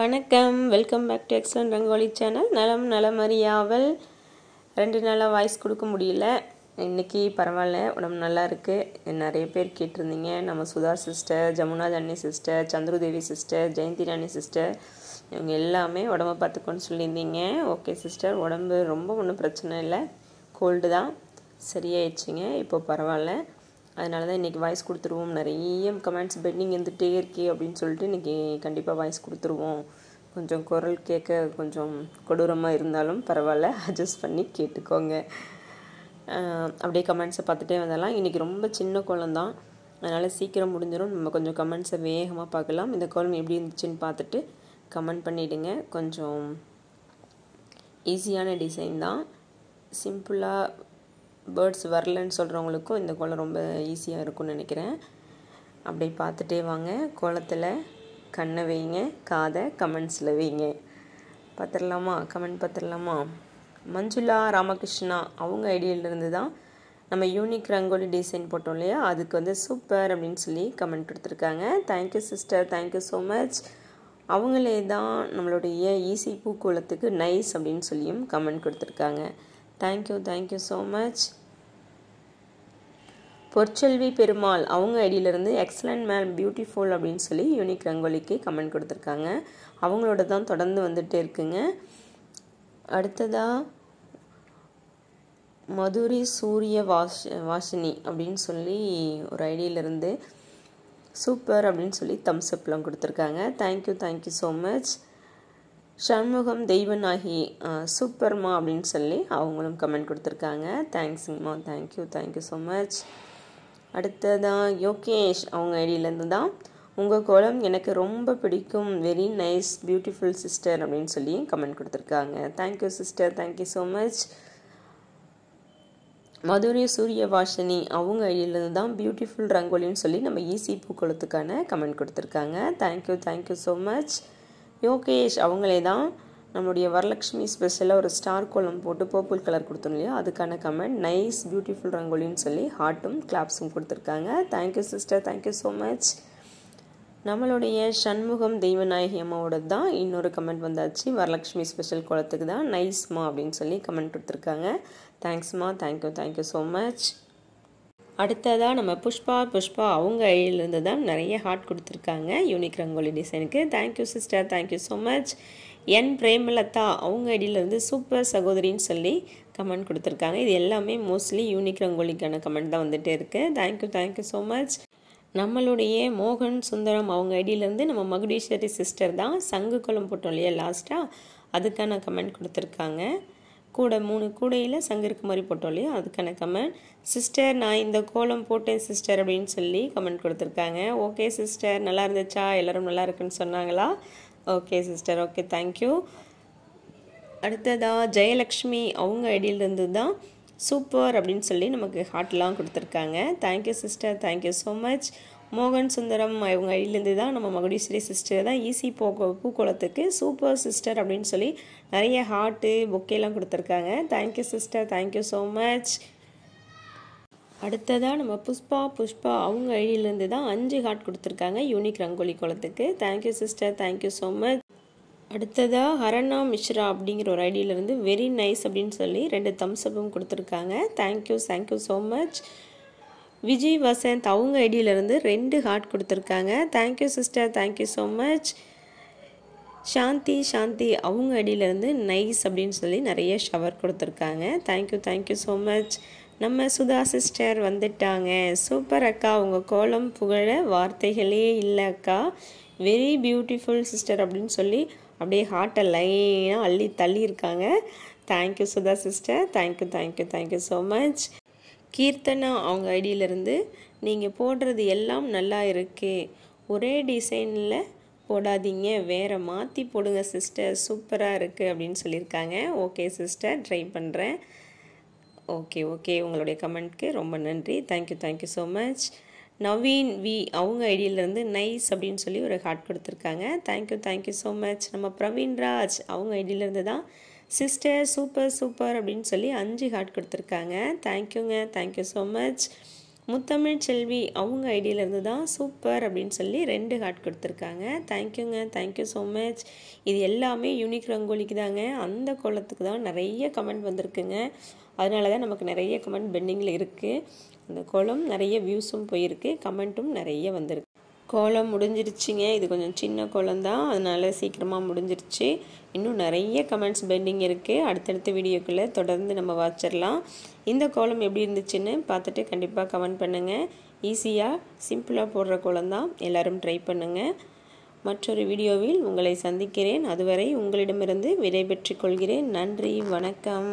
வணக்கம் welcome back to எக்ஸன் rangoli channel நலம் நலமறியாவல் ரெண்டு நாளாக வாய்ஸ் கொடுக்க முடியல இன்றைக்கி பரவாயில்ல உடம்பு நல்லா இருக்குது நிறைய பேர் கேட்டிருந்தீங்க நம்ம Sudha sister Jamuna Jani sister Chandrudevi sister Jayanthi Rani sister இவங்க எல்லாமே உடம்ப பார்த்துக்கோன்னு சொல்லியிருந்தீங்க ஓகே சிஸ்டர் உடம்பு ரொம்ப ஒன்றும் பிரச்சனை இல்லை கோல்டு தான் சரியாயிடுச்சுங்க இப்போ பரவாயில்ல அதனால தான் இன்றைக்கி வாய்ஸ் கொடுத்துருவோம் நிறைய கமெண்ட்ஸ் பெண்டிங் இருந்துகிட்டே இருக்கே அப்படின்னு சொல்லிட்டு இன்றைக்கி கண்டிப்பாக வாய்ஸ் கொடுத்துருவோம் கொஞ்சம் குரல் கேட்க கொஞ்சம் கொடூரமாக இருந்தாலும் பரவாயில்ல அட்ஜஸ்ட் பண்ணி கேட்டுக்கோங்க அப்படியே கமெண்ட்ஸை பார்த்துட்டே வந்தலாம் இன்றைக்கி ரொம்ப சின்ன கோலம் தான் அதனால் சீக்கிரம் முடிஞ்சிடும் நம்ம கொஞ்சம் கமெண்ட்ஸை வேகமாக பார்க்கலாம் இந்த கோலம் எப்படி இருந்துச்சுன்னு பார்த்துட்டு கமெண்ட் பண்ணிவிடுங்க கொஞ்சம் ஈஸியான டிசைன் தான் சிம்பிளாக பேர்ட்ஸ் வரலன்னு சொல்கிறவங்களுக்கும் இந்த குளம் ரொம்ப ஈஸியாக இருக்கும்னு நினைக்கிறேன் அப்படியே பார்த்துட்டே வாங்க குளத்தில் கண்ணை வைங்க காதை கமெண்ட்ஸில் வைங்க பார்த்துடலாமா கமெண்ட் பார்த்துடலாமா மஞ்சுளா ராமகிருஷ்ணா அவங்க ஐடியிலிருந்து தான் நம்ம யூனிக் ரங்கோலி டிசைன் போட்டோம் இல்லையா அதுக்கு வந்து சூப்பர் அப்படின்னு சொல்லி கமெண்ட் கொடுத்துருக்காங்க thank you sister thank you so much அவங்களே தான் நம்மளுடைய ஈசி பூக்கோளத்துக்கு நைஸ் அப்படின்னு சொல்லியும் கமெண்ட் கொடுத்துருக்காங்க thank you thank you so much Porselvi Perumal அவங்க ஐடியிலேருந்து எக்ஸலண்ட் மேல் பியூட்டிஃபுல் அப்படின்னு சொல்லி யூனிக் ரங்கோலிக்கு கமெண்ட் கொடுத்துருக்காங்க அவங்களோட தான் தொடர்ந்து வந்துகிட்டே இருக்குங்க அடுத்ததாக மதுரை சூரிய வாஷ் வாஷினி அப்படின்னு சொல்லி ஒரு ஐடியிலேருந்து சூப்பர் அப்படின்னு சொல்லி தம்ஸ் அப்லாம் கொடுத்துருக்காங்க thank you thank you so much Shanmugam Deivanagi சூப்பர்மா அப்படின்னு சொல்லி அவங்களும் கமெண்ட் கொடுத்துருக்காங்க தேங்க்ஸுங்கம்மா தேங்க்யூ தேங்க்யூ ஸோ மச் அடுத்ததாக யோகேஷ் அவங்க ஐடியிலேருந்து தான் உங்கள் கோலம் எனக்கு ரொம்ப பிடிக்கும் வெரி நைஸ் பியூட்டிஃபுல் சிஸ்டர் அப்படின்னு சொல்லி கமெண்ட் கொடுத்துருக்காங்க thank you sister thank you so much Madurai Suriya Vashini அவங்க ஐடியிலேருந்து தான் பியூட்டிஃபுல் ரங்கோலின்னு சொல்லி நம்ம ஈசி பூக்குளத்துக்கான கமெண்ட் கொடுத்துருக்காங்க thank you thank you so much Yogesh அவங்களே தான் நம்முடைய வரலட்சுமி ஸ்பெஷலாக ஒரு ஸ்டார் கோலம் போட்டு பர்பிள் கலர் கொடுத்தோம் இல்லையா அதுக்கான கமெண்ட் நைஸ் பியூட்டிஃபுல் ரங்கோலின்னு சொல்லி ஹார்ட்டும் கிளாப்ஸும் கொடுத்துருக்காங்க thank you sister thank you so much நம்மளுடைய சண்முகம் தெய்வநாயகி அம்மாவோட தான் இன்னொரு கமெண்ட் வந்தாச்சு வரலட்சுமி ஸ்பெஷல் குளத்துக்கு தான் நைஸ்மா அப்படின்னு சொல்லி கமெண்ட் கொடுத்துருக்காங்க தேங்க்ஸ்மா தேங்க்யூ தேங்க்யூ ஸோ மச் அடுத்ததாக நம்ம புஷ்பா புஷ்பா அவங்க ஐயிலேருந்து தான் நிறைய ஹார்ட் கொடுத்துருக்காங்க யூனிக் ரங்கோலி டிசைனுக்கு thank you sister thank you so much N Premalatha அவங்க ஐடியிலேருந்து சூப்பர் சகோதரின்னு சொல்லி கமெண்ட் கொடுத்துருக்காங்க இது எல்லாமே மோஸ்ட்லி யூனிக் ரங்கோலிக்கான கமெண்ட் தான் வந்துகிட்டே இருக்குது தேங்க்யூ தேங்க்யூ ஸோ மச் நம்மளுடைய மோகன் சுந்தரம் அவங்க ஐடியிலேருந்து நம்ம மகுடீஸ்வரி சிஸ்டர் தான் சங்கு குளம் போட்டோம் இல்லையா லாஸ்ட்டாக அதுக்கான கமெண்ட் கொடுத்துருக்காங்க கூட மூணு கூடையில் இருக்க மாதிரி போட்டோம் இல்லையா அதுக்கான கமெண்ட் சிஸ்டர் நான் இந்த கோலம் போட்டேன் சிஸ்டர் அப்படின்னு சொல்லி கமெண்ட் கொடுத்துருக்காங்க ஓகே சிஸ்டர் நல்லா இருந்துச்சா எல்லோரும் நல்லா இருக்குன்னு சொன்னாங்களா ஓகே சிஸ்டர் ஓகே தேங்க்யூ அடுத்ததாக ஜெயலக்ஷ்மி அவங்க ஐடியிலேருந்து தான் சூப்பர் அப்படின்னு சொல்லி நமக்கு ஹார்ட்லாம் கொடுத்துருக்காங்க thank you sister thank you so much மோகன் சுந்தரம் இவங்க இதுலேருந்து தான் நம்ம மகுடீஸ்வரி சிஸ்டர் தான் ஈசி e பூ பூக்குளத்துக்கு சூப்பர் சிஸ்டர் அப்படின்னு சொல்லி நிறைய ஹார்ட்டு பொக்கேலாம் கொடுத்துருக்காங்க thank you sister thank you so much அடுத்ததாக நம்ம புஷ்பா புஷ்பா அவங்க ஐடியிலேருந்து தான் அஞ்சு ஹார்ட் கொடுத்துருக்காங்க யூனிக் ரங்கோலி குளத்துக்கு thank you sister thank you so much அடுத்ததாக ஹரணா மிஸ்ரா அப்படிங்கிற ஒரு ஐடியிலேருந்து வெரி நைஸ் அப்படின்னு சொல்லி ரெண்டு தம்ஸ் அப்பும் கொடுத்துருக்காங்க thank you thank you so much Vijay Vasanth அவங்க ஐடியிலேருந்து ரெண்டு ஹார்ட் கொடுத்துருக்காங்க thank you sister thank you so much Shanthi Shanthi அவங்க அடியிலேருந்து நைஸ் அப்படின்னு சொல்லி நிறைய ஷவர் கொடுத்துருக்காங்க தேங்க்யூ தேங்க்யூ ஸோ மச் நம்ம சுதா சிஸ்டர் வந்துட்டாங்க சூப்பர் அக்கா உங்கள் கோலம் புகழ வார்த்தைகளே இல்லை அக்கா வெரி பியூட்டிஃபுல் சிஸ்டர் அப்படின்னு சொல்லி அப்படியே ஹார்ட்டை லைனாக அள்ளி தள்ளியிருக்காங்க thank you Sudha sister thank you thank you thank you so much Keerthana அவங்க ஐடியிலேருந்து நீங்கள் போடுறது எல்லாம் நல்லா இருக்கே ஒரே டிசைனில் போடாதீங்க வேறு மாற்றி போடுங்க சிஸ்டர் சூப்பராக இருக்குது அப்படின்னு சொல்லியிருக்காங்க ஓகே சிஸ்டர் ட்ரை பண்ணுறேன் ஓகே ஓகே உங்களுடைய கமெண்ட்க்கு ரொம்ப நன்றி thank you thank you so much Naveen V அவங்க ஐடியிலேருந்து நைஸ் அப்படின்னு சொல்லி ஒரு ஹார்ட் கொடுத்துருக்காங்க தேங்க்யூ தேங்க்யூ ஸோ மச் நம்ம பிரவீன்ராஜ் அவங்க ஐடியிலேருந்து தான் சிஸ்டர் சூப்பர் சூப்பர் அப்படின்னு சொல்லி அஞ்சு ஹார்ட் கொடுத்துருக்காங்க தேங்க்யூங்க thank you so much Muthamizh Selvi அவங்க ஐடியிலேருந்து தான் சூப்பர் அப்படின்னு சொல்லி ரெண்டு ஹார்ட் கொடுத்துருக்காங்க தேங்க்யூங்க தேங்க்யூ ஸோ மச் இது எல்லாமே யூனிக் ரங்கோலிக்கு தாங்க அந்த கோலத்துக்கு தான் நிறைய கமெண்ட் வந்திருக்குங்க அதனால தான் நமக்கு நிறைய கமெண்ட் பெண்டிங்கில் இருக்குது அந்த கோலம் நிறைய வியூஸும் போயிருக்கு கமெண்ட்டும் நிறைய வந்திருக்கு கோலம் முடிஞ்சிருச்சுங்க இது கொஞ்சம் சின்ன கோலம் தான் அதனால் சீக்கிரமாக முடிஞ்சிருச்சு இன்னும் நிறைய கமெண்ட்ஸ் பெண்டிங் இருக்குது அடுத்தடுத்த வீடியோக்குள்ளே தொடர்ந்து நம்ம வாச்சிடலாம் இந்த கோலம் எப்படி இருந்துச்சுன்னு பார்த்துட்டு கண்டிப்பாக கமெண்ட் பண்ணுங்கள் ஈஸியாக சிம்பிளாக போடுற கோலம் தான் எல்லோரும் ட்ரை பண்ணுங்கள் மற்றொரு வீடியோவில் உங்களை சந்திக்கிறேன் அதுவரை உங்களிடமிருந்து விடைபெற்றுக் கொள்கிறேன் நன்றி வணக்கம்